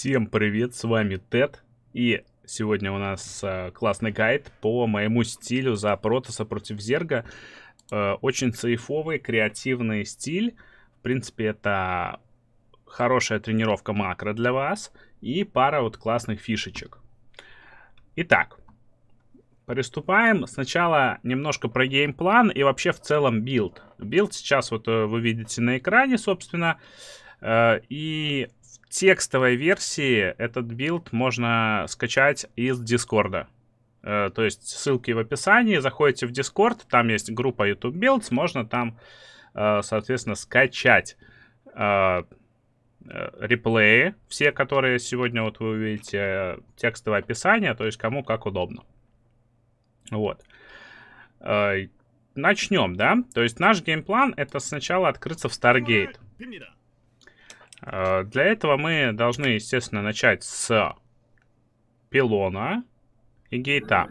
Всем привет, с вами Тед, и сегодня у нас э, классный гайд по моему стилю за Протаса против Зерга. Э, очень сейфовый, креативный стиль. В принципе, это хорошая тренировка макро для вас и пара вот классных фишечек. Итак, приступаем. Сначала немножко про геймплан и вообще в целом билд. Билд сейчас вот э, вы видите на экране, собственно. И в текстовой версии этот билд можно скачать из Дискорда. Э, то есть ссылки в описании, заходите в Discord, там есть группа YouTube Builds, можно там, э, соответственно, скачать э, реплеи, все, которые сегодня вот вы увидите, текстовое описание, то есть кому как удобно. Вот. Начнем, да? То есть наш геймплан это сначала открыться в Stargate. Э, для этого мы должны, естественно, начать с пилона и гейта.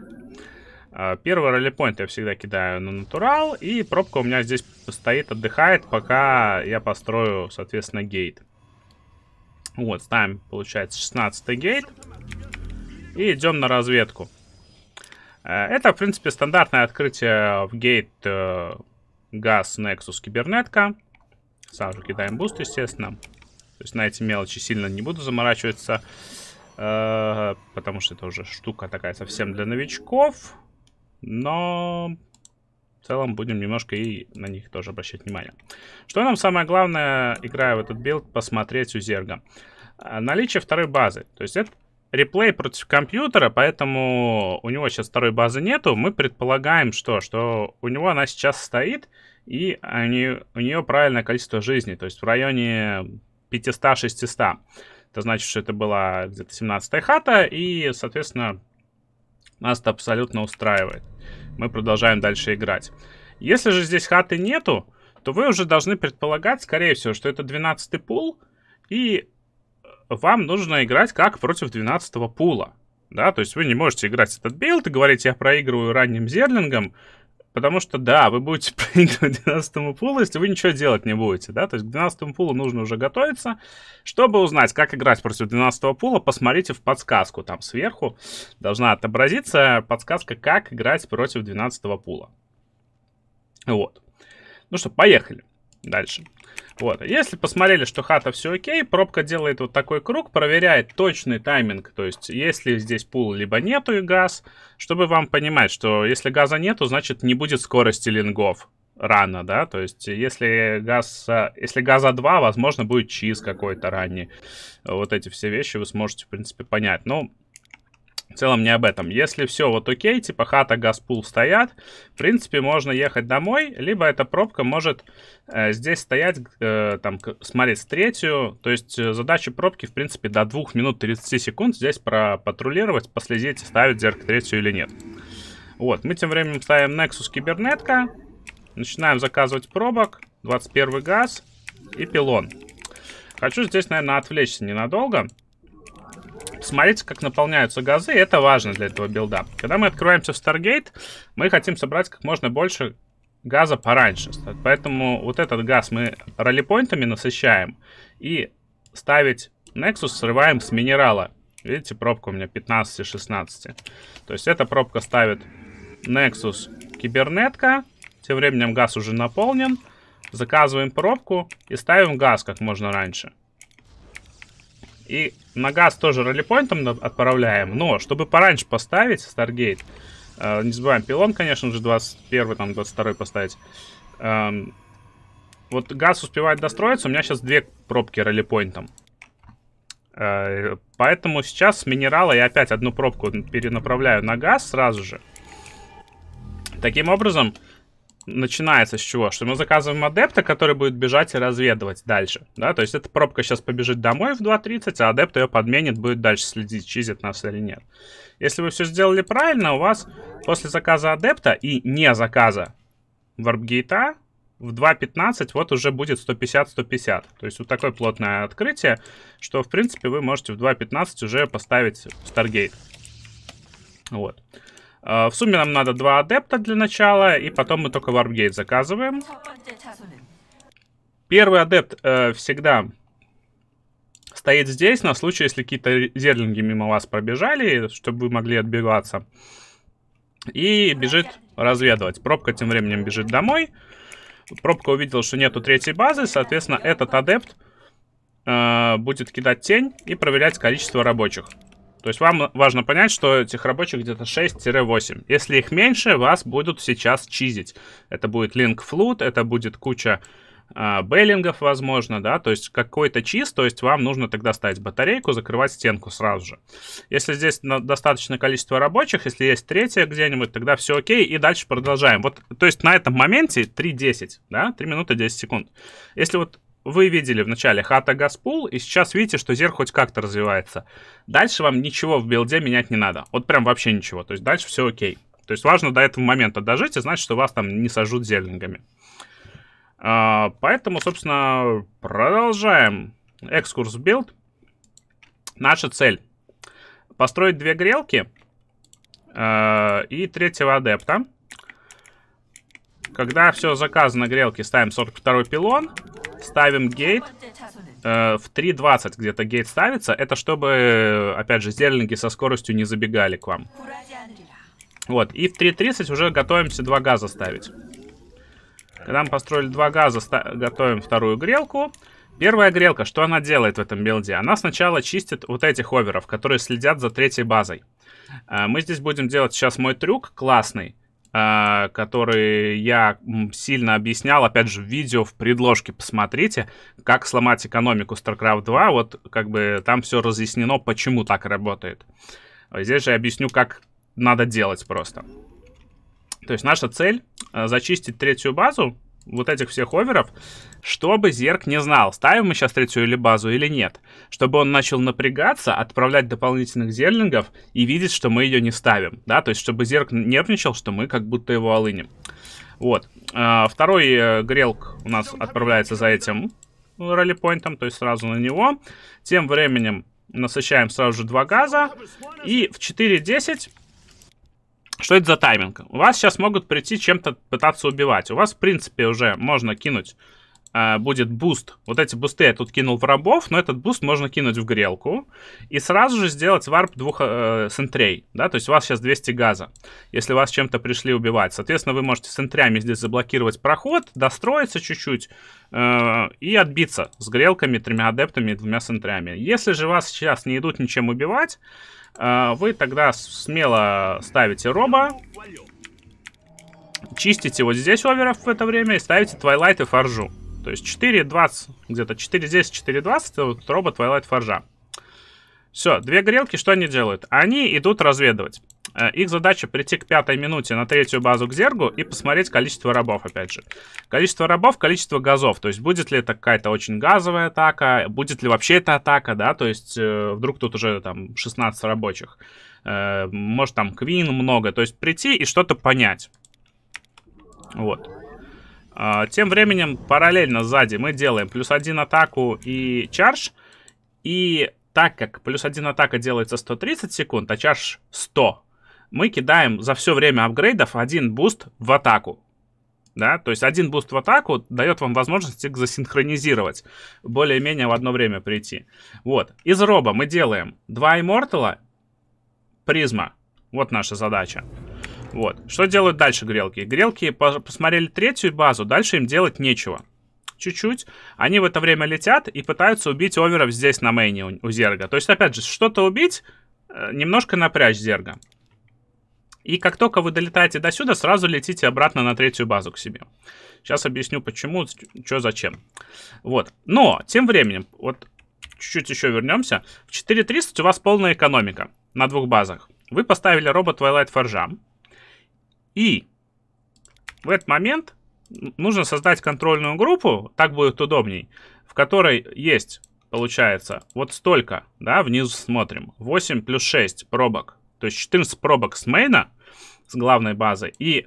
Э, первый ролипоинт я всегда кидаю на натурал, и пробка у меня здесь стоит, отдыхает, пока я построю, соответственно, гейт. Вот, ставим, получается, 16 гейт. И идем на разведку. Э, это, в принципе, стандартное открытие в гейт газ Nexus кибернетка. Сразу кидаем буст, естественно. То есть на эти мелочи сильно не буду заморачиваться, э, потому что это уже штука такая совсем для новичков. Но в целом будем немножко и на них тоже обращать внимание. Что нам самое главное, играя в этот билд, посмотреть у Зерга? Э, наличие второй базы. То есть это реплей против компьютера, поэтому у него сейчас второй базы нету. Мы предполагаем, что, что у него она сейчас стоит, и они, у нее правильное количество жизни. То есть в районе 500-600. Это значит, что это была где-то 17 хата, и, соответственно, нас это абсолютно устраивает. Мы продолжаем дальше играть. Если же здесь хаты нету, то вы уже должны предполагать, скорее всего, что это 12 пул, и вам нужно играть как против 12 го пула. Да, то есть вы не можете играть этот билд и говорить, я проигрываю ранним зерлингом, Потому что, да, вы будете проигрывать 12 пулу, если вы ничего делать не будете, да, то есть к 12 пулу нужно уже готовиться. Чтобы узнать, как играть против 12 пула, посмотрите в подсказку, там сверху должна отобразиться подсказка, как играть против 12 пула. Вот. Ну что, поехали дальше. Вот, если посмотрели, что хата все окей, пробка делает вот такой круг, проверяет точный тайминг, то есть если здесь пул либо нету и газ, чтобы вам понимать, что если газа нету, значит не будет скорости лингов рано, да, то есть если, газ, если газа 2, возможно, будет чиз какой-то ранний. Вот эти все вещи вы сможете, в принципе, понять. Ну, Но в целом не об этом. Если все вот окей, типа хата, газ, пул стоят, в принципе, можно ехать домой, либо эта пробка может э, здесь стоять, э, там, смотреть с третью. То есть э, задача пробки, в принципе, до 2 минут 30 секунд здесь пропатрулировать, последить, ставить зерк третью или нет. Вот, мы тем временем ставим Nexus кибернетка, начинаем заказывать пробок, 21 газ и пилон. Хочу здесь, наверное, отвлечься ненадолго. Смотрите, как наполняются газы, это важно для этого билда. Когда мы открываемся в Stargate, мы хотим собрать как можно больше газа пораньше. Поэтому вот этот газ мы ролипоинтами насыщаем и ставить Nexus срываем с минерала. Видите, пробка у меня 15 16. То есть эта пробка ставит Nexus кибернетка. Тем временем газ уже наполнен. Заказываем пробку и ставим газ как можно раньше. И на газ тоже ролипоинтом отправляем. Но, чтобы пораньше поставить Старгейт, э, не забываем пилон, конечно же, 21 там 22 поставить. Эм, вот газ успевает достроиться. У меня сейчас две пробки ролипоинтом. Э, поэтому сейчас с минерала я опять одну пробку перенаправляю на газ сразу же. Таким образом, начинается с чего? Что мы заказываем адепта, который будет бежать и разведывать дальше. Да? То есть эта пробка сейчас побежит домой в 2.30, а адепт ее подменит, будет дальше следить, чизит нас или нет. Если вы все сделали правильно, у вас после заказа адепта и не заказа варпгейта в 2.15 вот уже будет 150-150. То есть вот такое плотное открытие, что в принципе вы можете в 2.15 уже поставить старгейт Вот. Э, в сумме нам надо два адепта для начала, и потом мы только варпгейт заказываем. Первый адепт э, всегда стоит здесь на случай, если какие-то зерлинги мимо вас пробежали, чтобы вы могли отбиваться. И бежит разведывать. Пробка тем временем бежит домой. Пробка увидела, что нету третьей базы, соответственно, этот адепт э, будет кидать тень и проверять количество рабочих. То есть вам важно понять, что этих рабочих где-то 6-8. Если их меньше, вас будут сейчас чизить. Это будет линк флут, это будет куча а, бейлингов, возможно, да, то есть какой-то чиз, то есть вам нужно тогда ставить батарейку, закрывать стенку сразу же. Если здесь достаточное количество рабочих, если есть третья где-нибудь, тогда все окей, и дальше продолжаем. Вот, то есть на этом моменте 3.10, да, 3 минуты 10 секунд. Если вот вы видели в начале хата Газпул, и сейчас видите, что зер хоть как-то развивается. Дальше вам ничего в билде менять не надо. Вот прям вообще ничего. То есть дальше все окей. То есть важно до этого момента дожить и знать, что вас там не сажут зерлингами. А, поэтому, собственно, продолжаем экскурс в билд. Наша цель. Построить две грелки э, и третьего адепта. Когда все заказано, грелки ставим 42 пилон ставим гейт. Э, в 3.20 где-то гейт ставится. Это чтобы, э, опять же, зелленки со скоростью не забегали к вам. Вот, и в 3.30 уже готовимся два газа ставить. Когда мы построили два газа, готовим вторую грелку. Первая грелка, что она делает в этом билде? Она сначала чистит вот этих оверов, которые следят за третьей базой. Э, мы здесь будем делать сейчас мой трюк классный. А, который я сильно объяснял, опять же, в видео, в предложке, посмотрите, как сломать экономику StarCraft 2, вот как бы там все разъяснено, почему так работает. А здесь же я объясню, как надо делать просто. То есть наша цель а, зачистить третью базу, вот этих всех оверов, чтобы Зерк не знал, ставим мы сейчас третью или базу или нет. Чтобы он начал напрягаться, отправлять дополнительных зерлингов и видеть, что мы ее не ставим. Да? То есть, чтобы Зерк нервничал, что мы как будто его алынем. Вот. А, второй э, грелк у нас отправляется за этим ралли-поинтом, то есть сразу на него. Тем временем насыщаем сразу же два газа. И в 4.10 что это за тайминг? У вас сейчас могут прийти чем-то пытаться убивать. У вас, в принципе, уже можно кинуть, э, будет буст. Вот эти бусты я тут кинул в рабов, но этот буст можно кинуть в грелку. И сразу же сделать варп двух э, сентрей, да, то есть у вас сейчас 200 газа, если вас чем-то пришли убивать. Соответственно, вы можете сентрями здесь заблокировать проход, достроиться чуть-чуть э, и отбиться с грелками, тремя адептами и двумя сентрями. Если же вас сейчас не идут ничем убивать Э, вы тогда смело ставите роба, чистите вот здесь оверов в это время и ставите твайлайт и фаржу. То есть 4.20, где-то 4.10, 4.20, вот роба твайлайт фаржа. Все, две грелки, что они делают? Они идут разведывать. Э, их задача прийти к пятой минуте на третью базу к Зергу и посмотреть количество рабов, опять же. Количество рабов, количество газов. То есть будет ли это какая-то очень газовая атака, будет ли вообще эта атака, да, то есть э, вдруг тут уже там 16 рабочих. Э, может там квин много. То есть прийти и что-то понять. Вот. Э, тем временем параллельно сзади мы делаем плюс один атаку и чарж. И так как плюс один атака делается 130 секунд, а чарж 100 мы кидаем за все время апгрейдов один буст в атаку. Да, то есть один буст в атаку дает вам возможность их засинхронизировать, более-менее в одно время прийти. Вот, из роба мы делаем два иммортала, призма, вот наша задача. Вот, что делают дальше грелки? Грелки посмотрели третью базу, дальше им делать нечего чуть-чуть. Они в это время летят и пытаются убить оверов здесь на мейне у, у Зерга. То есть, опять же, что-то убить, э, немножко напрячь Зерга. И как только вы долетаете до сюда, сразу летите обратно на третью базу к себе. Сейчас объясню, почему, что, зачем. Вот. Но, тем временем, вот чуть-чуть еще вернемся. В 4.30 у вас полная экономика на двух базах. Вы поставили робот Twilight Forge. И в этот момент нужно создать контрольную группу, так будет удобней, в которой есть, получается, вот столько, да, внизу смотрим, 8 плюс 6 пробок то есть 14 пробок с мейна, с главной базы, и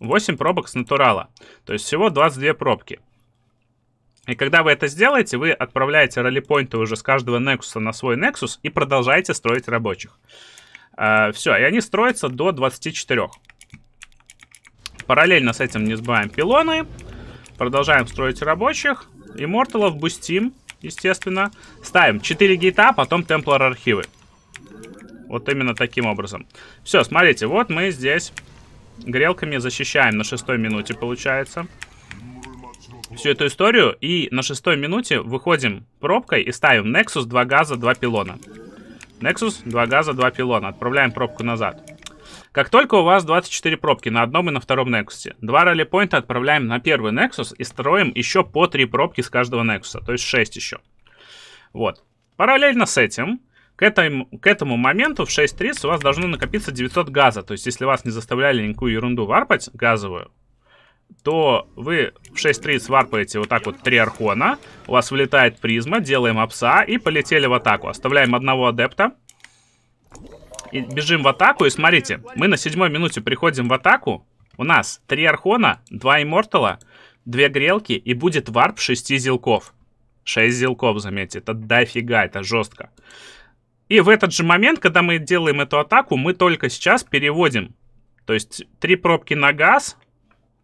8 пробок с натурала. То есть всего 22 пробки. И когда вы это сделаете, вы отправляете ролипоинты уже с каждого нексуса на свой нексус и продолжаете строить рабочих. Uh, а, все, и они строятся до 24. Параллельно с этим не сбываем пилоны. Продолжаем строить рабочих. Имморталов бустим, естественно. Ставим 4 гейта, потом темплар архивы. Вот именно таким образом. Все, смотрите, вот мы здесь грелками защищаем на шестой минуте, получается. Всю эту историю. И на шестой минуте выходим пробкой и ставим Nexus, 2 газа, 2 пилона. Nexus, 2 газа, 2 пилона. Отправляем пробку назад. Как только у вас 24 пробки на одном и на втором Nexus, два ралли-поинта отправляем на первый Nexus и строим еще по 3 пробки с каждого Nexus, то есть 6 еще. Вот. Параллельно с этим к этому, к этому моменту в 6.30 у вас должно накопиться 900 газа. То есть, если вас не заставляли никакую ерунду варпать газовую, то вы в 6.30 варпаете вот так вот три архона, у вас вылетает призма, делаем апса и полетели в атаку. Оставляем одного адепта. И бежим в атаку, и смотрите, мы на седьмой минуте приходим в атаку, у нас три архона, два иммортала, две грелки, и будет варп шести зелков. шесть зелков, заметьте, это дофига, это жестко. И в этот же момент, когда мы делаем эту атаку, мы только сейчас переводим. То есть три пробки на газ.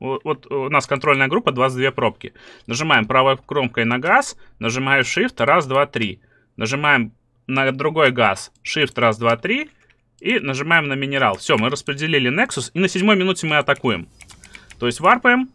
Вот, у нас контрольная группа 22 пробки. Нажимаем правой кромкой на газ, нажимаю Shift, раз, два, три. Нажимаем на другой газ, Shift, раз, два, три. И нажимаем на минерал. Все, мы распределили Nexus. И на седьмой минуте мы атакуем. То есть варпаем,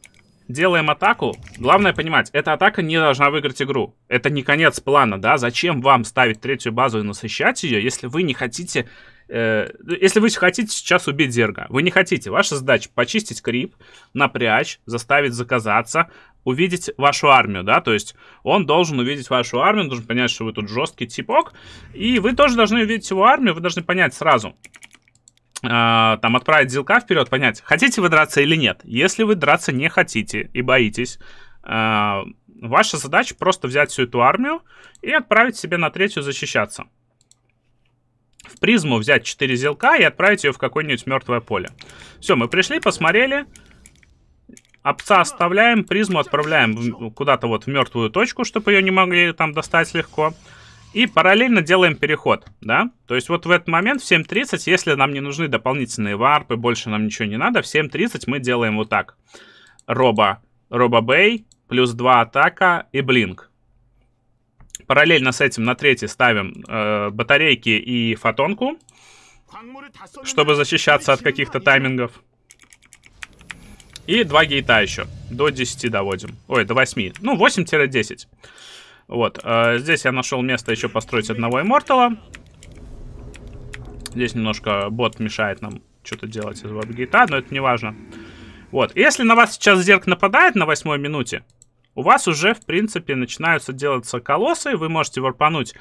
делаем атаку. Главное понимать, эта атака не должна выиграть игру. Это не конец плана, да? Зачем вам ставить третью базу и насыщать ее, если вы не хотите... Э, если вы хотите сейчас убить зерга, вы не хотите. Ваша задача почистить крип, напрячь, заставить заказаться, увидеть вашу армию, да, то есть он должен увидеть вашу армию, должен понять, что вы тут жесткий типок, и вы тоже должны увидеть его армию, вы должны понять сразу, а, там отправить зилка вперед, понять, хотите вы драться или нет. Если вы драться не хотите и боитесь, а, ваша задача просто взять всю эту армию и отправить себе на третью защищаться. В призму взять 4 зилка и отправить ее в какое-нибудь мертвое поле. Все, мы пришли, посмотрели. Опца оставляем, призму отправляем куда-то вот в мертвую точку, чтобы ее не могли там достать легко. И параллельно делаем переход, да? То есть вот в этот момент в 7.30, если нам не нужны дополнительные варпы, больше нам ничего не надо, в 7.30 мы делаем вот так. Роба, Роба Бэй, плюс 2 атака и блинк. Параллельно с этим на третий ставим э, батарейки и фотонку, чтобы защищаться от каких-то таймингов. И два гейта еще. До 10 доводим. Ой, до 8. Ну, 8-10. Вот. А здесь я нашел место еще построить одного иммортала. Здесь немножко бот мешает нам что-то делать из веб но это не важно. Вот. Если на вас сейчас зерк нападает на восьмой минуте, у вас уже, в принципе, начинаются делаться колоссы. Вы можете варпануть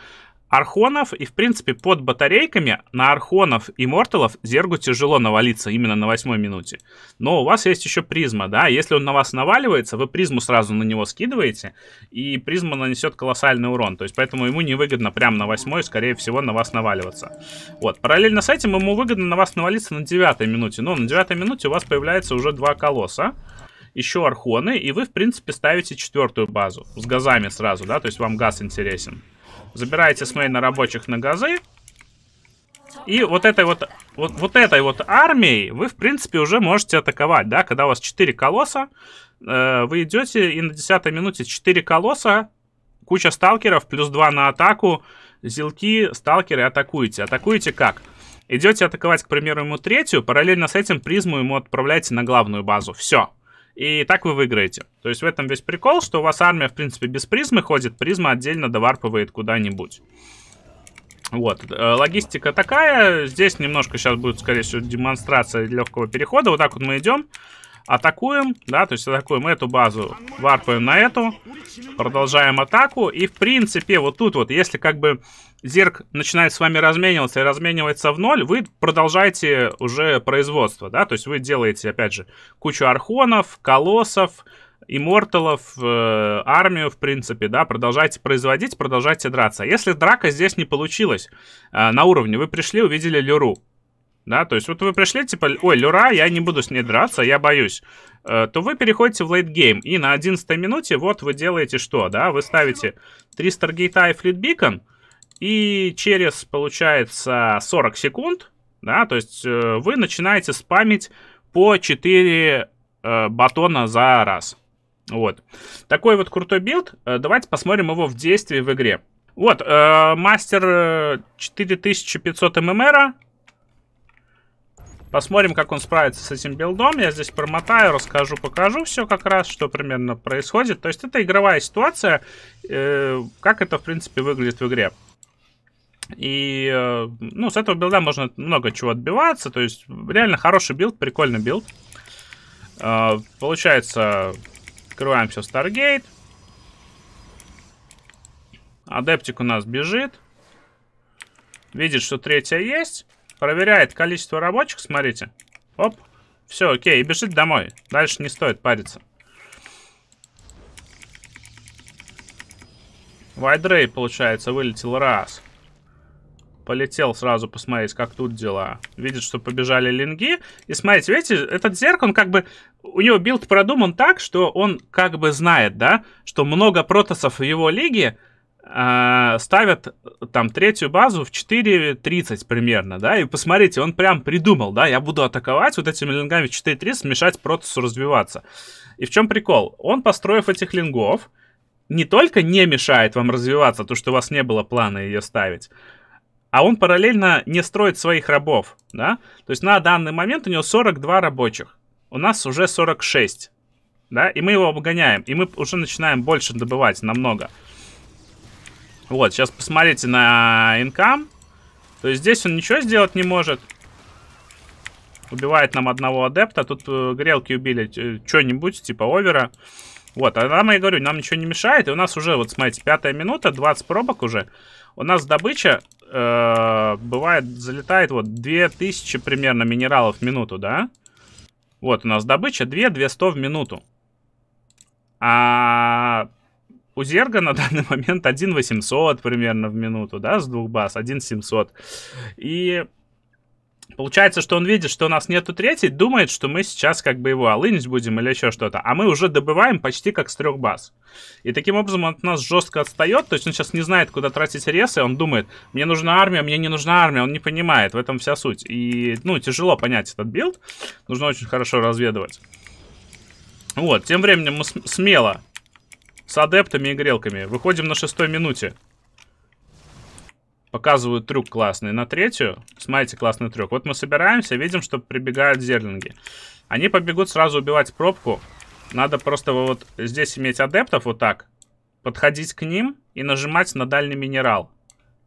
архонов, и, в принципе, под батарейками на архонов и морталов зергу тяжело навалиться именно на восьмой минуте. Но у вас есть еще призма, да, если он на вас наваливается, вы призму сразу на него скидываете, и призма нанесет колоссальный урон, то есть поэтому ему невыгодно прямо на восьмой, скорее всего, на вас наваливаться. Вот, параллельно с этим ему выгодно на вас навалиться на девятой минуте, но на девятой минуте у вас появляется уже два колосса, еще архоны, и вы, в принципе, ставите четвертую базу с газами сразу, да, то есть вам газ интересен. Забираете с мейна рабочих на газы. И вот этой вот, вот, вот этой вот армией вы, в принципе, уже можете атаковать, да, когда у вас 4 колосса, э, вы идете и на 10 минуте 4 колосса, куча сталкеров, плюс 2 на атаку, зелки, сталкеры атакуете. Атакуете как? Идете атаковать, к примеру, ему третью, параллельно с этим призму ему отправляете на главную базу. Все и так вы выиграете. То есть в этом весь прикол, что у вас армия, в принципе, без призмы ходит, призма отдельно доварпывает куда-нибудь. Вот, э, логистика такая, здесь немножко сейчас будет, скорее всего, демонстрация легкого перехода, вот так вот мы идем, атакуем, да, то есть атакуем эту базу, варпаем на эту, продолжаем атаку, и в принципе вот тут вот, если как бы Зирк начинает с вами размениваться и разменивается в ноль, вы продолжаете уже производство, да, то есть вы делаете, опять же, кучу архонов, колоссов, имморталов, э, армию, в принципе, да, продолжаете производить, продолжаете драться. А если драка здесь не получилась э, на уровне, вы пришли, увидели Люру, да, то есть вот вы пришли, типа, ой, Люра, я не буду с ней драться, я боюсь, э, то вы переходите в лейтгейм, и на 11 минуте вот вы делаете что, да, вы ставите 3 Старгейта и Флитбикон, Бикон, и через, получается, 40 секунд, да, то есть э, вы начинаете спамить по 4 э, батона за раз. Вот. Такой вот крутой билд. Э, давайте посмотрим его в действии в игре. Вот, мастер 4500 ММР. Посмотрим, как он справится с этим билдом. Я здесь промотаю, расскажу, покажу все как раз, что примерно происходит. То есть это игровая ситуация, э, как это, в принципе, выглядит в игре. И, э, ну, с этого билда можно много чего отбиваться. То есть, реально хороший билд, прикольный билд. Э, получается, открываем все Stargate. Адептик у нас бежит. Видит, что третья есть. Проверяет количество рабочих, смотрите. Оп. Все, окей, и бежит домой. Дальше не стоит париться. Вайдрей, получается, вылетел раз полетел сразу посмотреть, как тут дела. Видит, что побежали линги. И смотрите, видите, этот зерк, он как бы... У него билд продуман так, что он как бы знает, да, что много протосов в его лиге э, ставят там третью базу в 4.30 примерно, да, и посмотрите, он прям придумал, да, я буду атаковать вот этими лингами в 4.30, мешать протосу развиваться. И в чем прикол? Он, построив этих лингов, не только не мешает вам развиваться, то, что у вас не было плана ее ставить, а он параллельно не строит своих рабов, да? То есть на данный момент у него 42 рабочих, у нас уже 46, да? И мы его обгоняем, и мы уже начинаем больше добывать намного. Вот, сейчас посмотрите на инкам. То есть здесь он ничего сделать не может. Убивает нам одного адепта. Тут э, грелки убили э, что-нибудь, типа овера. Вот, а нам, я говорю, нам ничего не мешает. И у нас уже, вот смотрите, пятая минута, 20 пробок уже. У нас добыча э, бывает, залетает вот 2000 примерно минералов в минуту, да? Вот у нас добыча 2-200 в минуту. А у Зерга на данный момент 1 800 примерно в минуту, да, с двух баз, 1 700. И Получается, что он видит, что у нас нету третьей, думает, что мы сейчас как бы его алынить будем или еще что-то. А мы уже добываем почти как с трех баз. И таким образом он от нас жестко отстает, то есть он сейчас не знает, куда тратить ресы, он думает, мне нужна армия, мне не нужна армия, он не понимает, в этом вся суть. И, ну, тяжело понять этот билд, нужно очень хорошо разведывать. Вот, тем временем мы смело с адептами и грелками выходим на шестой минуте показывают трюк классный на третью. Смотрите, классный трюк. Вот мы собираемся, видим, что прибегают зерлинги. Они побегут сразу убивать пробку. Надо просто вот здесь иметь адептов вот так. Подходить к ним и нажимать на дальний минерал.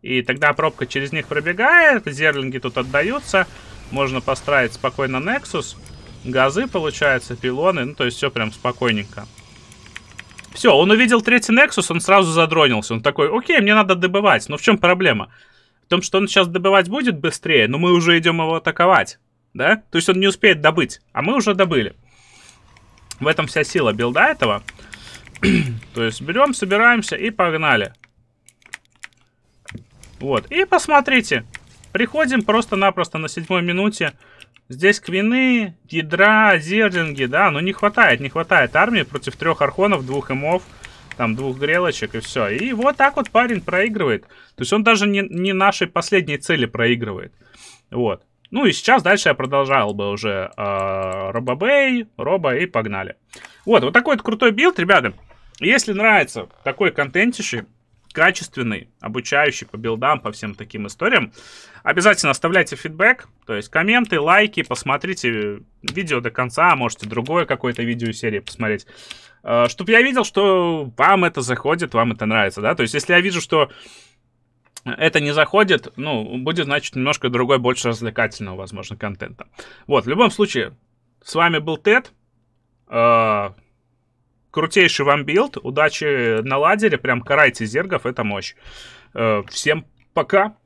И тогда пробка через них пробегает, зерлинги тут отдаются. Можно построить спокойно Nexus. Газы, получается, пилоны. Ну, то есть все прям спокойненько. Все, он увидел третий Nexus, он сразу задронился. Он такой, окей, мне надо добывать. Но в чем проблема? В том, что он сейчас добывать будет быстрее, но мы уже идем его атаковать. Да? То есть он не успеет добыть, а мы уже добыли. В этом вся сила билда этого. То есть берем, собираемся и погнали. Вот. И посмотрите. Приходим просто-напросто на седьмой минуте. Здесь квины, ядра, зерлинги, да, но ну, не хватает, не хватает армии против трех архонов, двух имов, там двух грелочек и все. И вот так вот парень проигрывает. То есть он даже не, не нашей последней цели проигрывает. Вот. Ну и сейчас дальше я продолжал бы уже э, Робобей, Роба и погнали. Вот, вот такой вот крутой билд, ребята. Если нравится такой контентище, качественный, обучающий по билдам, по всем таким историям, обязательно оставляйте фидбэк, то есть комменты, лайки, посмотрите видео до конца, а можете другое какое-то видео серии посмотреть. А, чтобы я видел, что вам это заходит, вам это нравится, да? То есть если я вижу, что это не заходит, ну, будет, значит, немножко другой, больше развлекательного, возможно, контента. Вот, в любом случае, с вами был Тед. А, крутейший вам билд. Удачи на ладере, Прям карайте зергов, это мощь. Всем пока.